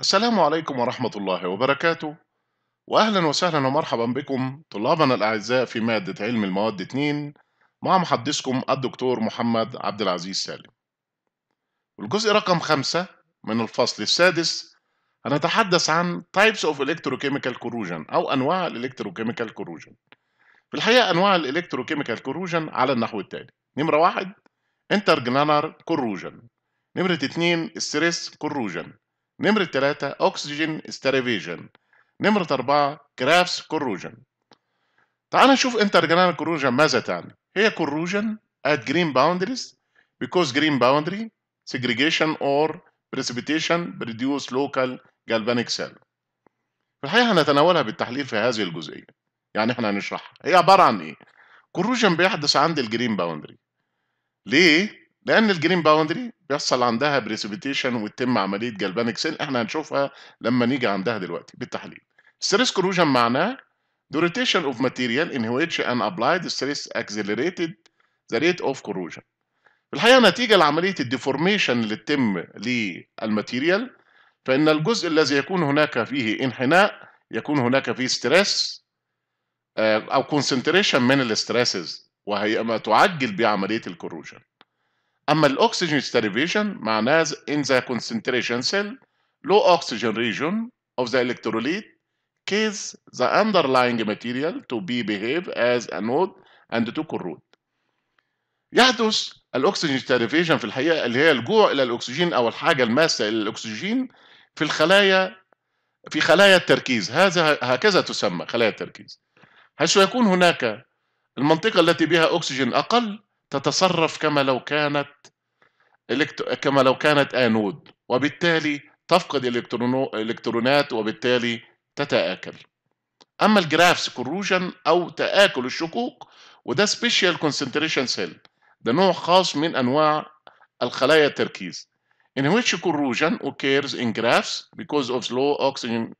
السلام عليكم ورحمة الله وبركاته وأهلا وسهلا ومرحبا بكم طلابنا الأعزاء في مادة علم المواد 2 مع محدثكم الدكتور محمد عبد العزيز سالم الجزء رقم 5 من الفصل السادس هنتحدث عن Types of Electrochemical Corrosion أو أنواع الإلكتروكيميكال Corrosion في الحقيقة أنواع الإلكتروكيميكال Corrosion على النحو التالي نمرة واحد Intergranular Corrosion نمرة اتنين Stress Corrosion نمرة ثلاثة أكسجين ستاريفيشن نمرة أربعة كرافس كوروجن تعال نشوف انترجرانال كروجن ماذا تعني هي كوروجن at green boundaries because green boundary segregation or precipitation produce local galvanic cell في الحقيقة هنتناولها بالتحليل في هذه الجزئية يعني احنا هنشرحها هي عبارة عن ايه كوروجن بيحدث عند الجرين باوندري ليه لان الجرين باوندري بيحصل عندها بريسبيتيشن وتتم عمليه جلبانك سيل احنا هنشوفها لما نيجي عندها دلوقتي بالتحليل ستريس كروجن معناه the rotation of material in which an applied stress accelerated the rate of corrosion في الحقيقه نتيجه لعمليه الديفورميشن اللي تتم للماتيريال فان الجزء الذي يكون هناك فيه انحناء يكون هناك فيه ستريس آه، او كونسنتريشن من stresses وهي ما تعجل بعمليه الكروجن أما الأكسجين starvation معناه in the concentration cell low oxygen region of the electrolyte case the underlying material to be behave as a node and to corrode. يحدث الأكسجين starvation في الحقيقة اللي هي الجوع إلى الأكسجين أو الحاجة الماسة إلى الأكسجين في الخلايا في خلايا التركيز هذا هكذا تسمى خلايا التركيز حيث يكون هناك المنطقة التي بها أكسجين أقل تتصرف كما لو كانت كما لو كانت آنود وبالتالي تفقد الإلكترونات وبالتالي تتآكل أما الجرافس كروجن أو تآكل الشقوق وده سبيشال كونسنتريشن سيل ده نوع خاص من أنواع الخلايا التركيز in which corrosion occurs in جرافس because of low oxygen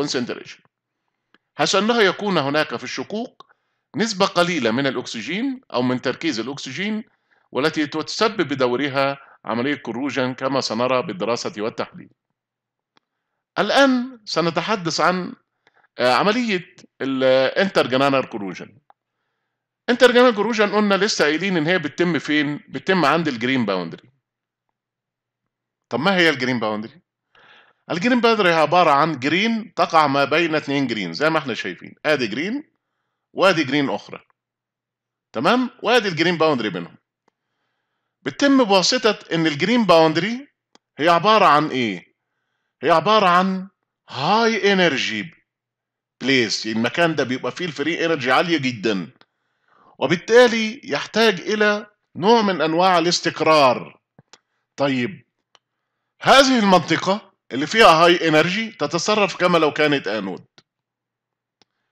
concentration حيث أنه يكون هناك في الشقوق نسبة قليلة من الأكسجين أو من تركيز الأكسجين والتي تسبب بدورها عملية كروجن كما سنرى بالدراسة والتحليل. الآن سنتحدث عن آه، عملية الانترجنانر كروجن. انترجنانر كروجن قلنا لسه قايلين إن هي بتتم فين؟ بتتم عند الجرين باوندري. طب ما هي الجرين باوندري؟ الجرين باوندري عبارة عن جرين تقع ما بين اتنين جرين زي ما احنا شايفين، آدي جرين وادي جرين اخرى تمام وادي الجرين باوندري بينهم بتتم بواسطه ان الجرين باوندري هي عباره عن ايه هي عباره عن هاي انرجي بليس المكان ده بيبقى فيه الفري انرجي عاليه جدا وبالتالي يحتاج الى نوع من انواع الاستقرار طيب هذه المنطقه اللي فيها هاي انرجي تتصرف كما لو كانت انود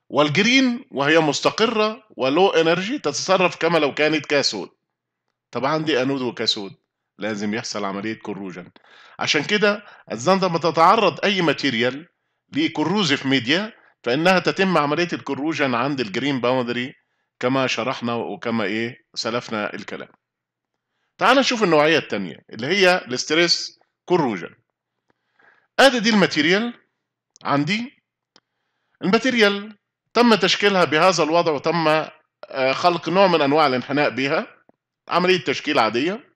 والجرين وهي مستقرة ولو انرجي تتصرف كما لو كانت كاسود طبعا عندي انود وكاسود لازم يحصل عملية كروجن عشان كده الزن لما تتعرض اي ماتيريال لكروزيف ميديا فانها تتم عملية الكروجن عند الجرين باوندري كما شرحنا وكما ايه سلفنا الكلام تعال نشوف النوعية التانية اللي هي الاستريس كروجن ادي دي الماتيريال عندي الماتيريال تم تشكيلها بهذا الوضع وتم آه، خلق نوع من انواع الانحناء بها عمليه تشكيل عاديه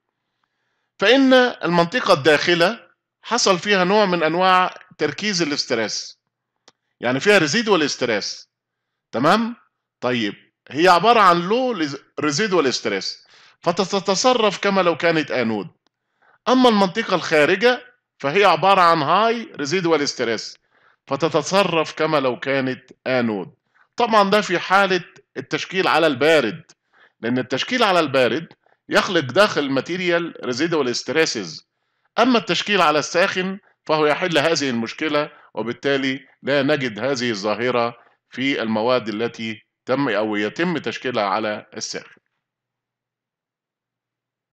فان المنطقه الداخله حصل فيها نوع من انواع تركيز الاسترس يعني فيها ريزيدوال استرس تمام طيب هي عباره عن لو ريزيدوال استرس فتتصرف كما لو كانت انود اما المنطقه الخارجه فهي عباره عن هاي ريزيدوال استرس فتتصرف كما لو كانت انود طبعا ده في حالة التشكيل على البارد لأن التشكيل على البارد يخلق داخل الماتيريال ريزيدوال ستريسز أما التشكيل على الساخن فهو يحل هذه المشكلة وبالتالي لا نجد هذه الظاهرة في المواد التي تم أو يتم تشكيلها على الساخن